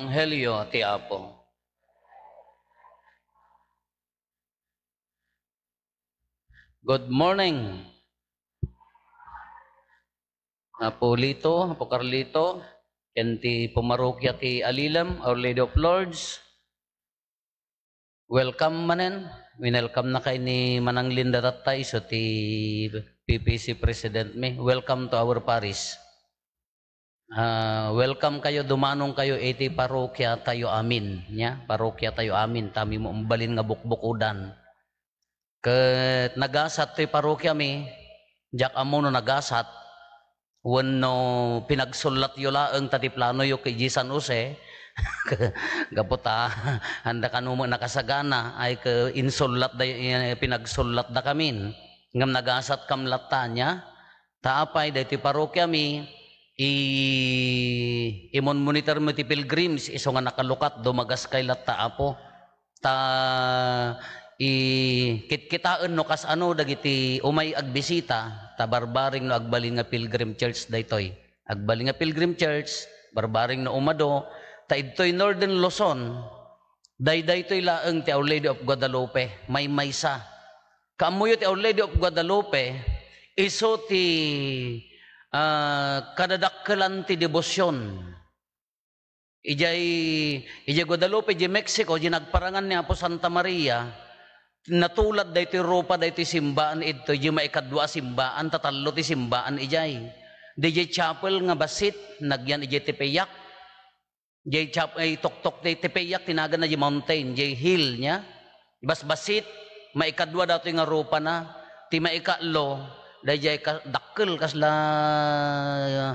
Ebanghelyo ti Apo. Good morning. Apo Lito, Apo Carlito, kenti pumarokya ti Alilam, Our Lady of Lords. Welcome manen. Winelcome na kay ni Manang Linda Tatay so ti PPC President me. Welcome to our parish uh, welcome kayo, dumanong kayo, iti parokya tayo amin. Nya? Parokya tayo amin, tami mo umbalin nga bukbukudan. Kat nagasat ti parokya mi, jak amo no nagasat, wano pinagsulat yo laeng tati plano yo kay Jisan Use, gaputa, ah, handa ka nakasagana, ay ke insulat da, eh, pinagsulat da kamin. Ngam nagasat kam latanya, taapay da ti parokya mi, i imon monitor mo ti pilgrims iso nga nakalukat dumagas kay latta apo ta i kitkitaan no kas ano dagiti umay agbisita ta barbaring no agbalin nga pilgrim church daytoy agbalin nga pilgrim church barbaring no umado ta idtoy northern Luzon dayday toy laeng ti Our Lady of Guadalupe may maysa kamuyo ti Our Lady of Guadalupe iso ti uh, ah, kadadakkelan ti debosyon. Ijay, ijay Guadalupe, ijay Mexico, ijay nagparangan ni Apo Santa Maria, natulad dahi ti ropa dahi ti simbaan ito, ijay maikadwa simbaan, tatalo ti simbaan ijay. Dijay chapel nga basit, nagyan ijay tipeyak, ijay chapel, ay toktok ti tipeyak, tinagan na ijay mountain, ijay hill niya, basbasit, maikadwa dati nga ropa na, ti maikatlo, dayjay ka dakkel kasla uh,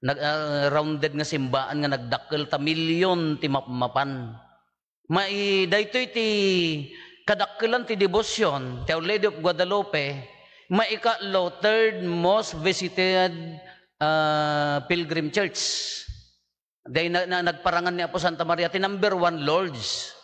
nag uh, rounded nga simbaan nga nagdakkel ta milyon ti mapmapan mai daytoy ti kadakkelan ti devotion ti Our of Guadalupe maikatlo third most visited uh, pilgrim church Day na, na, nagparangan ni Apo Santa Maria ti number one lords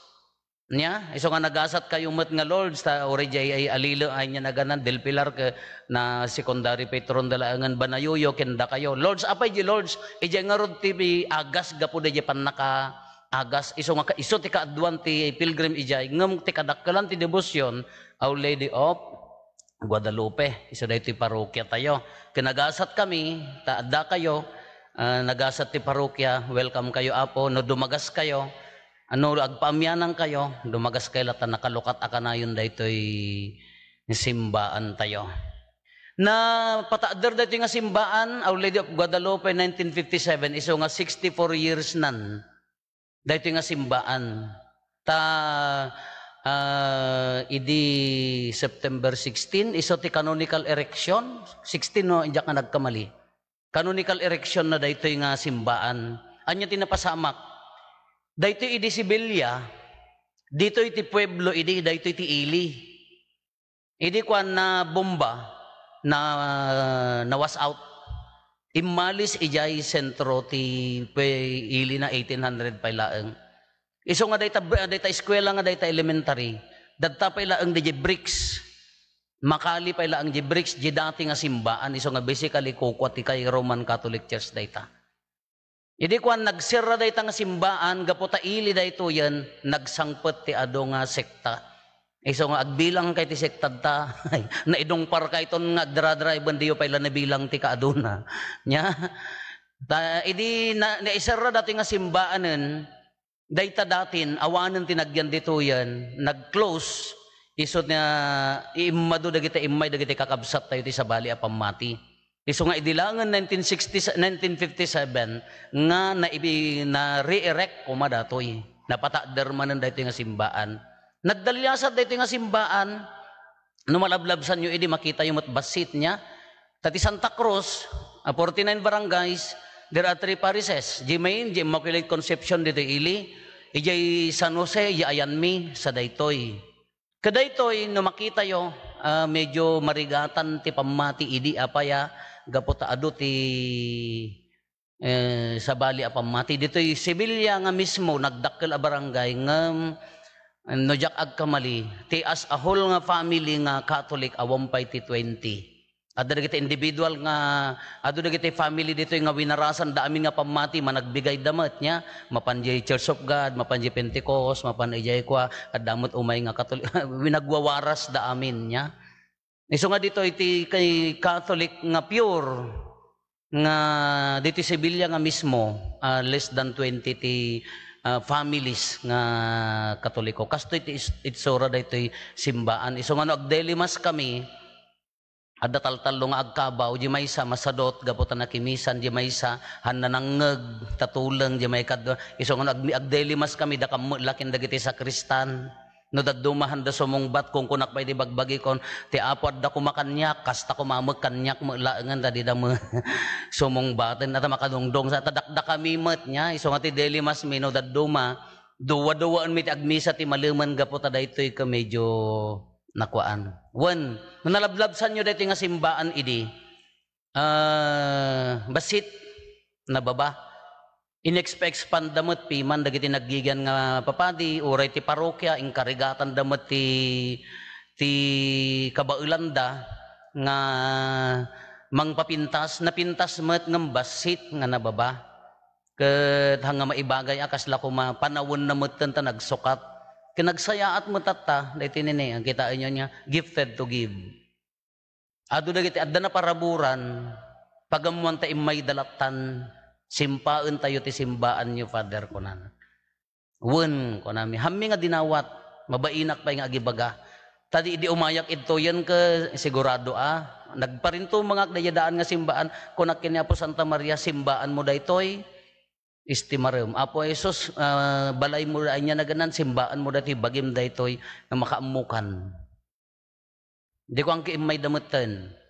niya iso nga nagasat kayo met nga Lord sa orija ay alilo ay niya naganan del pilar ke, na secondary patron dalaangan banayuyo kenda kayo Lords apay di Lords ija nga rod TV agas gapud di panaka agas iso nga iso ti kaadwan ti pilgrim ijay ngem ti kadakkelan ti devotion Our Lady of Guadalupe iso dayto parokya tayo kinagasat kami ta adda kayo uh, nagasat ti parokya welcome kayo apo no dumagas kayo ano, agpaamyanan kayo, dumagas kay lata, nakalukat akanayon daytoy simbaan tayo. Na pataader dito nga simbaan, Our Lady of Guadalupe 1957, iso nga 64 years nan. Dito nga simbaan. Ta, uh, idi September 16, iso ti canonical erection. 16 no, injak nga nagkamali. Canonical erection na dito nga simbaan. Anya tinapasamak. Dito iti Sibilya, dito iti Pueblo, idi dito iti Ili. Idi kwan na bomba na nawas out. Imalis ijay sentro ti Ili na 1800 pa ilaang. Iso nga dayta dayta eskwela nga dayta elementary. Dadta pa ilaang di bricks. Makali pa ilaang di bricks di dati nga simbaan iso nga basically kokwa ti kay Roman Catholic Church dayta. Idi kwan nagsira day tang simbaan, gaputa ili day to yan, nagsangpet ti ado nga sekta. Iso nga agbilang kay ti sektad ta, na idungpar kay iton nga dradra, agdradray bandiyo pa ilan nabilang ti kaaduna. Nya? Ta, idi na, naisara dati nga simbaanan, dayta datin, awanan tinagyan dito yan, nag-close, iso nga, immado dagiti immay dagiti kakabsat tayo ti sabali apamati. Iso nga idilangan 1960, 1957 nga na, na re-erect ko madatoy. Napataadar man dito nga simbaan. Nagdalyasad dito nga simbaan, numalablabsan nyo idi makita yung matbasit niya. Tati Santa Cruz, 49 barangays, there are three parishes. Jimain, Immaculate Conception dito ili, ijay San Jose, iayanmi sa daytoy. Kadaytoy, no makita yo, uh, medyo marigatan ti pamati idi apaya, gapot adu ti eh, sa bali apamati ditoy Sibilya nga mismo nagdakkel a barangay nga eh, nojak agkamali ti as a whole nga family nga Catholic awampay ti 20 Ado dagiti individual nga ado dagiti family dito nga winarasan da amin nga pamati managbigay damat nya mapanjay Church of God mapanjay Pentecost mapanjay kwa at damot umay nga Catholic winagwawaras da amin nya Iso nga dito iti kay Catholic nga pure nga dito Sevilla nga mismo uh, less than 20 ti uh, families nga Katoliko. Kasto iti itsura dito simbaan. Iso nga no agdeli kami adda taltalo nga agkabaw di maysa masadot gaputan na kimisan di maysa hananangeg tatuleng di may kadwa iso nga agdeli kami da kam lakin dagiti sa Kristan No daddumahan da sumungbat kung kunak pa'y di bagbagi kon ti apod da kumakanyak kasta kumamag kanyak laangan da di da mo sumungbatin at makadungdong sa tadakda kami met nya iso nga ti daily mas mino dadduma duwa-duwaan mi ti agmisa ti maluman gapo ta daytoy ka medyo nakuan. One, nalablabsan nyo dito nga simbaan idi. Uh, basit na baba. Inexpand damot piman dagiti naggigan nga papadi uray ti parokya inkarigatan damot ti ti kabaulanda nga mangpapintas napintas met ng basit nga nababa ket hanga maibagay akas la kuma panawon na met ta nagsukat kinagsayaat met tatta dayti nini ang kita inyo niya gifted to give adu dagiti adda na paraburan pagamuan ta immay dalattan Simpaon tayo ti simbaan nyo, Father, kunan. Wun, kunami. Hami nga dinawat, mabainak pa yung agibaga. Tadi di umayak ito yan ka, sigurado ah. Nagparinto mga dayadaan nga simbaan, kunak kanya po Santa Maria, simbaan mo daytoy, istimarum. Apo Jesus, uh, ah, balay mo dahil niya na ganan, simbaan mo dati, bagim daytoy, na makaamukan. Di ko ang may damutan.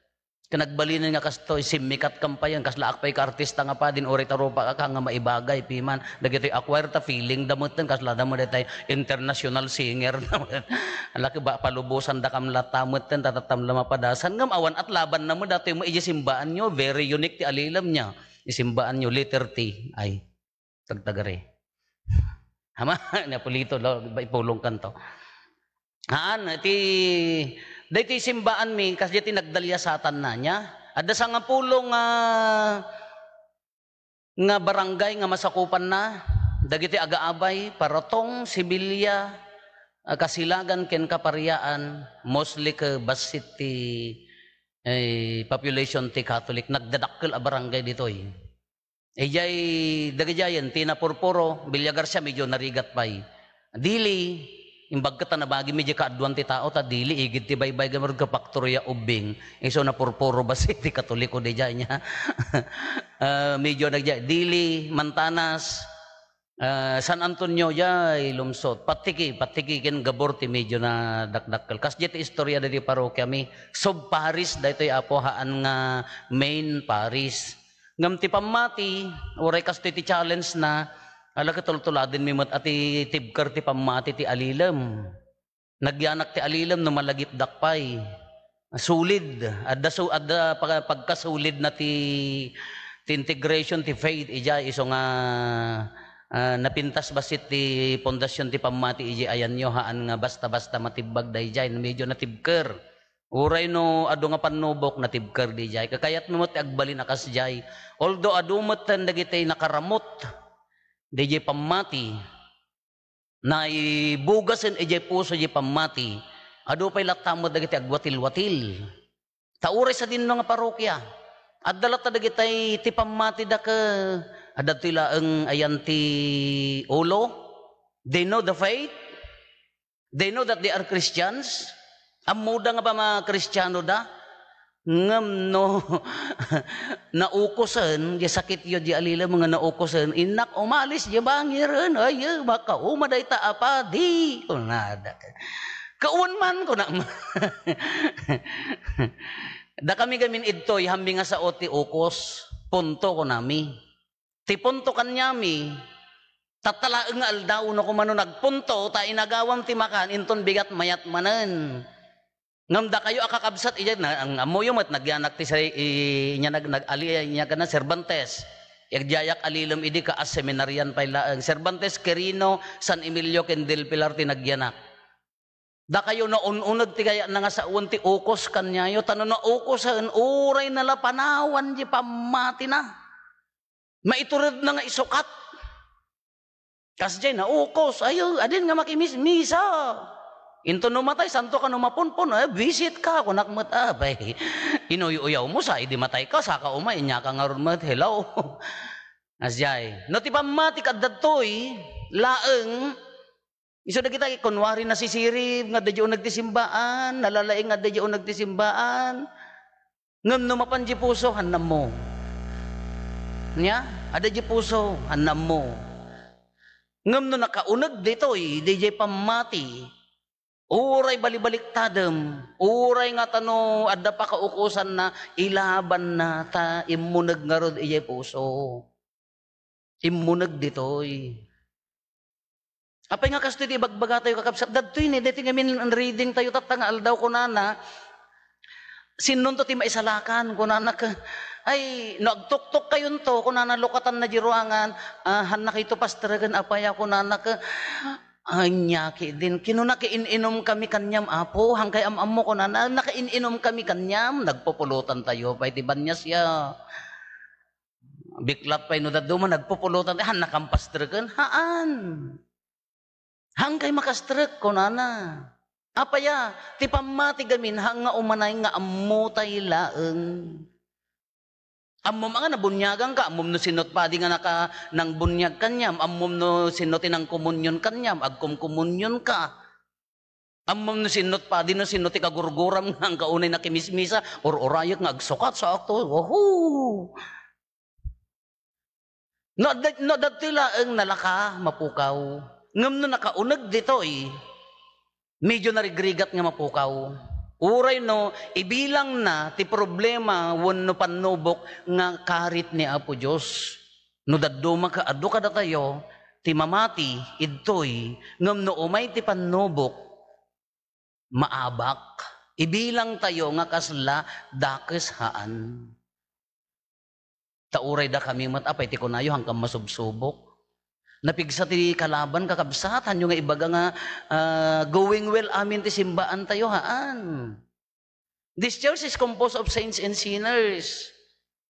Kanagbalinan nga kastoy, simikat kampayan, kasla akpay ka artista nga pa din, ori tarupa ka nga maibagay, piman. Dagito'y acquire ta feeling damutan, kaslada mo detay international singer. Ang laki ba, palubusan da kam latamutan, tatatamla mapadasan. Nga awan at laban na mo, dati mo ijisimbaan nyo, very unique ti alilam niya. Isimbaan nyo, letter T, ay, tagtagari. Hama, napulito, ipulong kan to. Haan, ti Dayti simbaan mi, kasi diti nagdalya satan na niya. At sa nga pulo nga, nga barangay nga masakupan na, dagiti agaabay, parotong, sibilya, ah, kasilagan ken kapariyaan, mostly ka basit ti eh, population ti Catholic, nagdadakkel a barangay dito eh. Ejay dagajayan, tinapurpuro, bilyagar siya medyo narigat pa eh. Dili, Imbag ka na bagi medyo kaadwan ti tao ta dili igid ti baybay gamar ka paktorya ubing. Iso na purpuro basi ti katoliko di dyan niya. uh, medyo nagja dili mantanas uh, San Antonio ya ilumsot patiki patiki ken gabor ti medyo na dakdakkel kas ti istorya di parokya mi sub Paris daytoy apo haan nga main Paris ngam ti pamati uray kas ti challenge na Ala katultuladin mi mat ati tibkar ti pamati ti alilam. Nagyanak ti alilam no malagip dakpay. Sulid. Adda, su, adda pagkasulid na ti, ti integration ti faith. Ija iso nga uh, napintas basit ti pondasyon ti pamati ija ayan nyo haan nga basta-basta matibbag day jay. Medyo natibker. Uray no ado nga panubok natibker di jay. Kakayat mo ti agbalin akas jay. Although ado mo tan dagitay nakaramot DJ pamati na ibugasin ijay eh, puso ijay pamati adu pay latamod dagiti agwatil-watil taure sa din nga parokya at dalata dagitay ti pamati da ka adat tila ang ayanti ulo they know the faith they know that they are Christians ang muda nga ba mga Kristiyano da ngam no naukosan di sakit yo di alila mga naukosan inak umalis di bangiran ay maka eh, umaday ta apa di kunada oh, kaun man ko na da kami gamin idtoy hambi nga sa oti ukos punto ko nami ti punto kanyami tatala nga aldaw no kumano nagpunto ta inagawang ti makan inton bigat mayat manan Namda kayo akakabsat iya na ang amoyom at nagyanak ti say inya nag nagali inya kana Cervantes. Yagjayak alilom idi ka as seminaryan pa ila Cervantes Quirino San Emilio Kendel Pilar ti nagyanak. Da kayo na ununod ti kaya nga sa uwan ti ukos kanyayo tano na ukos an uray nala panawan di pamati na. Maitured na nga isukat. Kas na ukos ayo adin nga makimis misa. Into numatay, santo ka numapunpon, eh, visit ka, kunak mat, ah, bay, inuyuyaw mo sa, idi matay ka, saka umay, inya ka nga mat, hello. Asyay. No, tiba matik at datoy, laeng, iso na kita, kunwari na sisirib, nga dadyo nagtisimbaan, nalalaing nga dadyo nagtisimbaan, ngam numapanji puso, hanam mo. Nya, ada adadyo puso, hanam mo. Ngam no nakaunag ditoy, DJ pamati, Uray tadem, Uray nga tano, adda pa kaukusan na ilaban na ta immunag nga rod iye puso. Immunag ditoy. Apay nga kasto di bagbaga tayo kakabsat. Dadtoy ni, dito ngamin ang reading tayo tatang aldaw ko nana. Sinunto ti maisalakan ko nana ka. Ay, nagtuktok kayon to, kunana lukatan na jiruangan. Ah, han nakito pastaragan apaya nana ka Anya ki din kino nakiininom kami kanyam apo hangkay amamo ko na, na nakiininom kami kanyam nagpupulutan tayo pay di banya siya biklat pay no daduma nagpupulutan eh, han nakampastreken haan hangkay makastrek ko nana apaya ti pamati gamin hanga umanay nga ammo tay laeng Amom nga nabunyagan ka, amom no sinot pa di nga naka nang bunyag kanyam, amom no sinotin ang komunyon kanyam, agkom komunyon ka. Amom no sinot pa di no sinot ikagurguram nga ang kaunay na kimismisa, or orayak nga agsukat sa akto, wahoo! No, no datila ang nalaka, mapukaw. Ngam no nakaunag dito eh. Medyo narigrigat nga mapukaw. Uray no, ibilang na ti problema wano panubok nga karit ni Apo Diyos. No daduma ka, adu ka tayo, ti mamati, idtoy, ngam no umay ti panubok, maabak. Ibilang tayo nga kasla, dakes haan. Tauray da kami matapay, ti kunayo hanggang masubsubok. Napigsa ti kalaban kakabsatan yung nga ibaga nga uh, going well amin ti simbaan tayo haan. This church is composed of saints and sinners.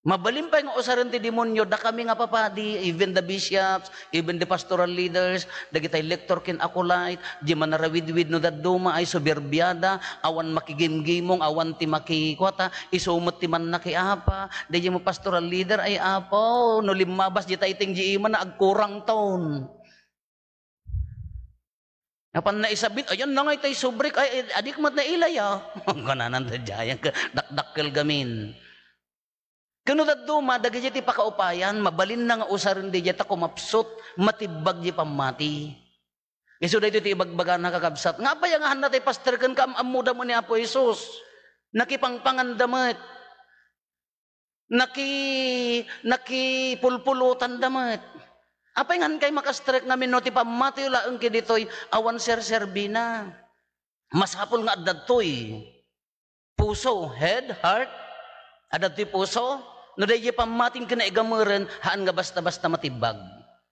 Mabalimpay nga usaran ti demonyo, da kami nga papa, di, even the bishops, even the pastoral leaders, dagitay lector kin acolyte, di man narawidwid no daduma ay soberbiada, awan makigimgimong, awan ti makikwata, isumot ti man nakiapa, di mo pastoral leader ay apo, no limabas di tayo ting jiiman na agkurang taon. Napan na isabit, ayun eh, ah. na nga itay subrik, ay adik mat na ilay Kananan, Gananan da jayan, dakdakkel gamin. Kano daddo, madaga ti pakaupayan, mabalin na nga usarin di jeta kumapsot, matibag di pamati. Isu da iti ibagbaga na kakabsat. Nga pa yung hanat ay pastorkan ka amuda mo ni Apo Isus. Nakipangpangan damit. Naki, nakipulpulutan damit. Apa yung kay makastrek nga minoti pa mati laang kiditoy awan ser serbina. Mas nga adadtoy. Puso, head, heart. Adadtoy puso, no dayya pamating kana igamuren haan nga basta-basta matibag.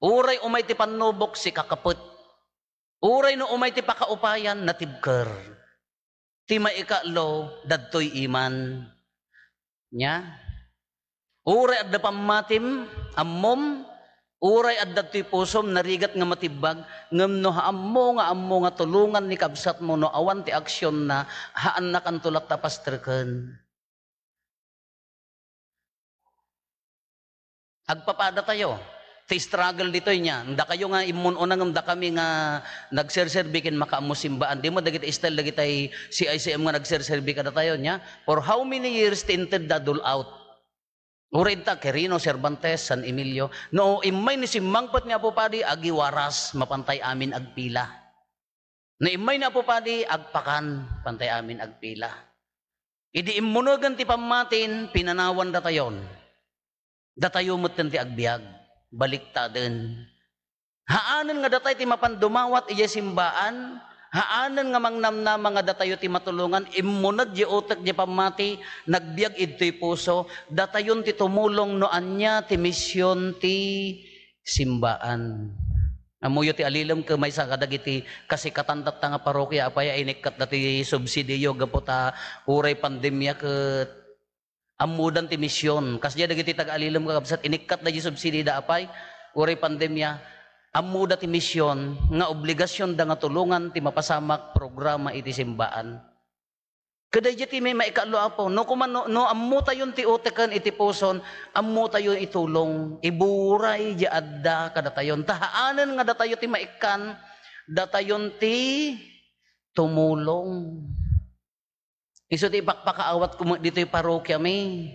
Uray umay ti panubok si kakapot. Uray no umay ti pakaupayan natibker. Ti maikalo dadtoy iman. Nya? Uray adda pamatim ammom Uray adda ti pusom, narigat nga matibag, ngem no haammo nga ammo nga tulungan ni kabsat mo no awan ti aksyon na haan nakantulak kantulat tapas triken. Agpapada tayo. Ti struggle dito niya. Nda kayo nga imun unang nda kami nga nagserserbikin makamusimbaan. Di mo dagit istel dagit ay CICM nga nagserserbi kada tayo niya. For how many years tinted da dul out? Urenta, Kerino, Quirino, Cervantes, San Emilio. No, imay ni simangpat niya po padi, agiwaras, mapantay amin agpila. Na imay na po padi, agpakan, pantay amin agpila. Idi imunugan ti pamatin, pinanawan da tayon. Datayo mo't ti agbiag. Baliktadin. Haanan nga datay ti mapandumawat iya simbaan, haanan nga mangnamna mga datayo ti matulungan, immunad di utak di pamati, nagbiag ito'y puso, datayon ti tumulong no anya ti misyon ti simbaan. Amuyo ti alilam ka may sa kadagiti kasi katandat nga parokya apay ay nikat dati subsidiyo gapo ta uray pandemya ket amudan ti misyon. Kasnya dagiti tag-alilom kakabsat, inikat na subsidi da apay, uri pandemya, amuda ti misyon, nga obligasyon da nga tulungan ti mapasamak programa iti simbaan. Kaday ti may maikalo apo, no kuman no, no amuta yun ti utekan iti puson, amuta yun itulong, iburay di adda kada tayon. tahaanan nga datayo ti maikan, datayon ti tumulong. Iso ti pakpakaawat ko dito'y parokya mi.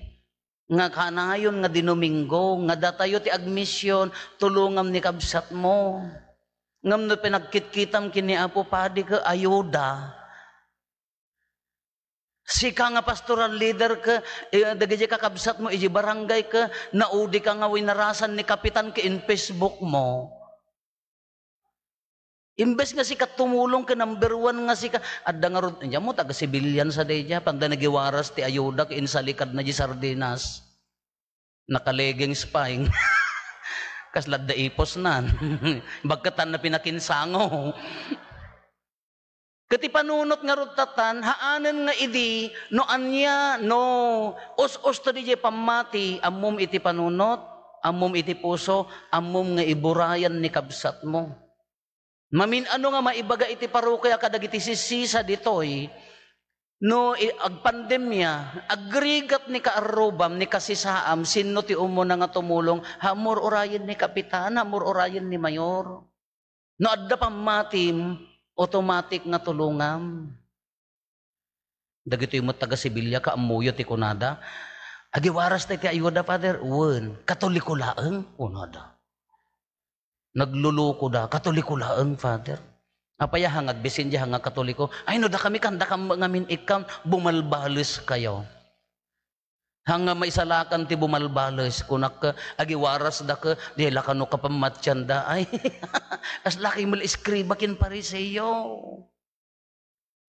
Nga kanayon nga dinumingo, nga datayo ti agmisyon, tulungam ni kabsat mo. Ngam no pinagkitkitam kini Apo Padi ka ayoda. Sika nga pastoral leader ka, eh, dagay ka kabsat mo, iji barangay ka, naudi ka nga winarasan ni kapitan ka in Facebook mo. Imbes nga sika tumulong ka, number one nga sika, at dangarod, niya mo, taga sibilyan sa deja, panda nagiwaras ti ayuda, insalikad na di sardinas, nakalegeng spying, kaslad da ipos nan, bagkatan na pinakinsango. Kati panunot nga rutatan, haanan nga idi, no anya, no, os-os ta di pamati, amom iti panunot, amom iti puso, amom nga iburayan ni kabsat mo. Mamin ano nga maibaga iti parokya kadag iti sisisa ditoy, no agpandemya, agrigat ni kaarubam ni kasisaam, sino ti umo na nga tumulong, hamor orayan ni kapitan, hamor orayan ni mayor. No adda pamatim, automatic nga tulungam. Dagito yung taga Sibilya ka amuyo ti kunada. Agiwaras na ti ayuda, Father. Wen, katolikulaang kunada. Nagluluko da, katoliko laang, Father. Apaya hangag bisin diya hangag katoliko. Ay no, da kami kan, da kami ngamin ikam, bumalbalis kayo. Hanga maisalakan ti bumalbalis, kunak agiwaras da ka, di lakano ka pamatyan da, ay, as laki mal iskribakin pari sa iyo.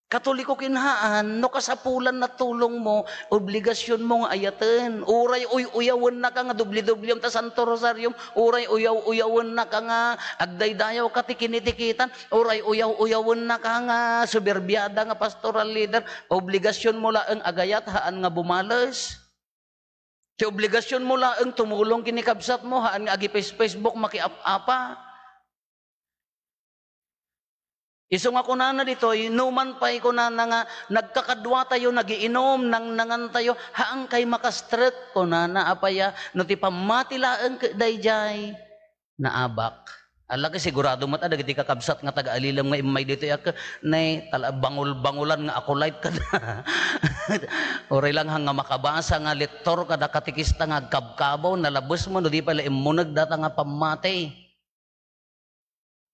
Katoliko kinhaan, no kasapulan na tulong mo, obligasyon mo nga ayaten. Uray uy uyawan na ka nga, dubli-dubliyom ta Santo Rosario. uray uyaw uyawan na ka nga, agdaydayaw ka tikinitikitan, uray uyaw uyawan na ka nga, soberbyada nga pastoral leader, obligasyon mo laang agayat haan nga bumalas. Si obligasyon mo laang tumulong kinikabsat mo, haan nga agi Facebook makiap-apa. Isong ako na na dito, inuman pa ko na nga, nagkakadwa tayo, nagiinom, nang nangan tayo, haang kay makastrek ko na naapaya, no ti pamatilaan dayjay, naabak. Ala kay sigurado mat ada giti kakabsat nga taga alilam nga imay dito yak nay tala bangul-bangulan nga ako light kada. Oray lang hanga makabasa nga lektor kada katikista nga kabkabaw nalabos mo no di pala imunag data nga pamatay.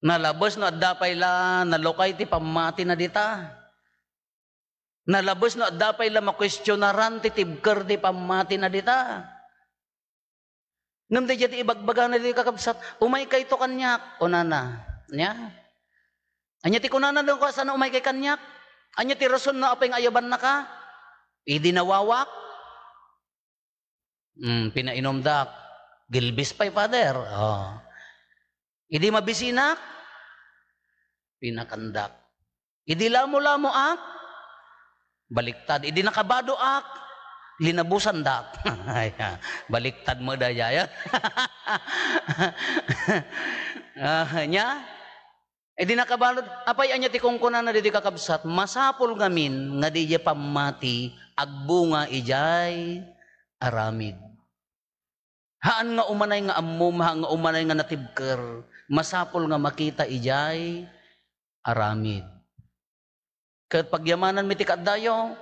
Nalabos no adda la nalokay ti pamati na dita. Nalabos no adda la makwestiyonaran ti tibker ti pamati na dita. Ngam di ti ibagbaga na di kakabsat, umay kay to kanyak, unana. Nya? Anya ti kunana lang ko sana umay kay kanyak? Anya ti rason na apeng ayaban na ka? Idi nawawak? Mm, pinainom dak. Gilbis pa'y father. Oh. Idi mabisinak? pinakandak. Idilamo-lamo ak, baliktad. Idi nakabado ak, linabusan dak. baliktad mo daya. uh, nya, idi nakabado, apay anya ti kuna na didi kakabsat, masapol gamin, nga di pamati, agbunga ijay, aramid. Haan nga umanay nga ammum, haan nga umanay nga natibker, masapol nga makita ijay, aramid. Kat pagyamanan mi ti kaddayo,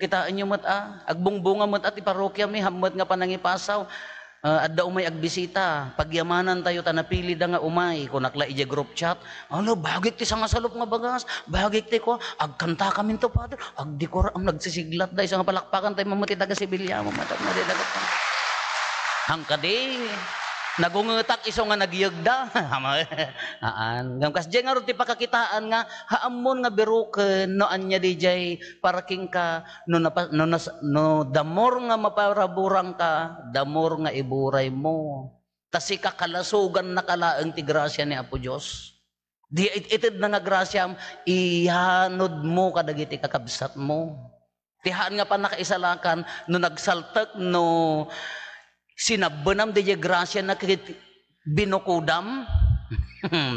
kitaan nyo mat ah, agbungbunga mat at ah, iparokya mi, hamat nga panangipasaw, uh, adda umay agbisita, pagyamanan tayo tanapili da nga umay, kunakla ija group chat, ano, bagik ti sanga salop nga bagas, bagik ti ko, agkanta kami to, Father, agdi ko ang nagsisiglat da, isang palakpakan tayo mamuti taga Sibilya, mamatag na di dagat. Hangkading, Nagungutak iso nga nagyagda. Aan. Gamkas jay nga ti pakakitaan nga haamon nga biruken no anya di parking ka no, napa, no, nas, no damor nga maparaburang ka damor nga iburay mo. Tasi kakalasugan na kalaang ti grasya ni Apo Dios. Di itid na nga grasya ihanod mo kadagiti kakabsat mo. Tihaan nga pa no nagsaltak no Sinabbenam di grasya na binukudam.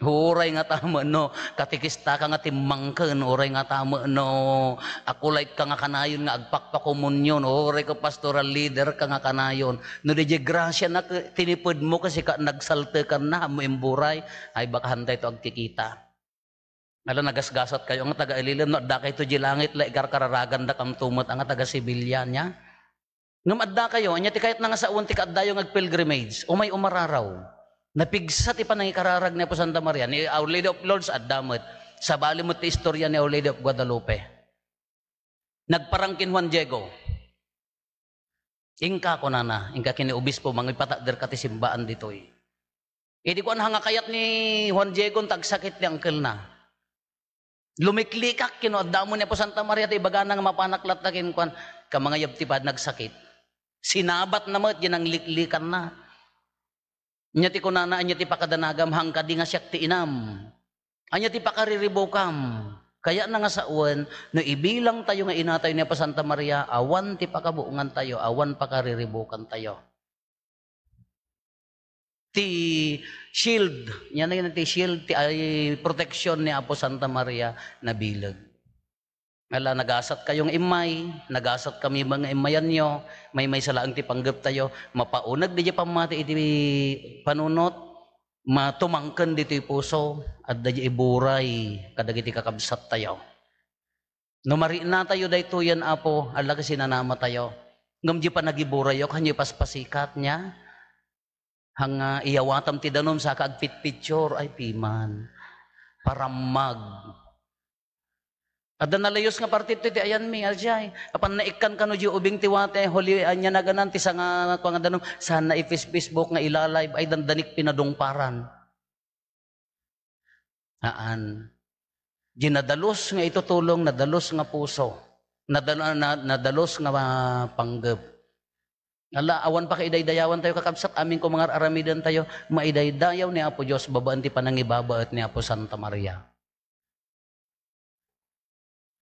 Huray nga tama no. Katikista ka nga timangkan. Huray nga tama no. Ako like ka nga kanayon nga agpakpakomunyon. Huray ka pastoral leader ka nga kanayon. No di grasya na tinipod mo kasi ka nagsalte ka na muimburay. Ay baka hantay to agkikita. Ala nagasgasat kayo ang taga-ililan no, da kay to langit la igarkararagan da kam tumat ang taga-sibilyan niya. Ngamadda kayo, anya ti kahit nga sa uwan ti kaaddayo ng pilgrimage, umay umararaw. Napigsat ipan ng ikararag niya po Santa Maria, ni Our Lady of Lords at damot. Sa bali mo ti istorya ni Our Lady of Guadalupe. Nagparangkin Juan Diego. Ingka ko nana, ingka kini obispo, mga ipatader ti simbaan dito eh. Hindi ko anhang kayat ni Juan Diego, tagsakit ni Uncle na. Lumiklikak, kino, adamo niya po Santa Maria, at ibaga nang mapanaklat na kinuan, ka mga yabtipad nagsakit. Sinabat na mo't yan ang liklikan na. Nya ti kunana, anya ti pakadanagam, hangka di nga siyak ti inam. Anya ah, ti pakariribokam. Kaya na nga sa uwan, no ibilang tayo nga inatay niya pa Santa Maria, awan ti pakabuungan tayo, awan pakariribukan tayo. Ti shield, yan na yun ti shield, ti ay, protection ni Apo Santa Maria na bilag. Ala, nagasat kayong imay, nagasat kami mga imayan nyo, may may salaang ti panggap tayo, mapaunag di pamati iti panunot, matumangkan dito puso, at di iburay, kadagiti kakabsat tayo. Numari na tayo dayto yan apo, ala kasi nanama tayo. Ngamdi pa nagiburay yo, kanyo paspasikat niya, hanga iyawatam ti danom sa kaagpit picture, ay piman, paramag, at nalayos nga parte partito ti ayan mi aljay. Apan naikan kanu di ubing tiwate huli anya na ganan ti nga kuan danong sana ifis Facebook nga ilalive ay dandanik pinadungparan. Aan. Ginadalos nga itutulong nadalos nga puso. Nadal, na, nadalos nga ah, panggap. Ala, awan pa kaidaydayawan tayo kakabsat amin ko mga aramidan tayo, maidaydayaw ni Apo Diyos, babaan ti panangibabaat ni Apo Santa Maria.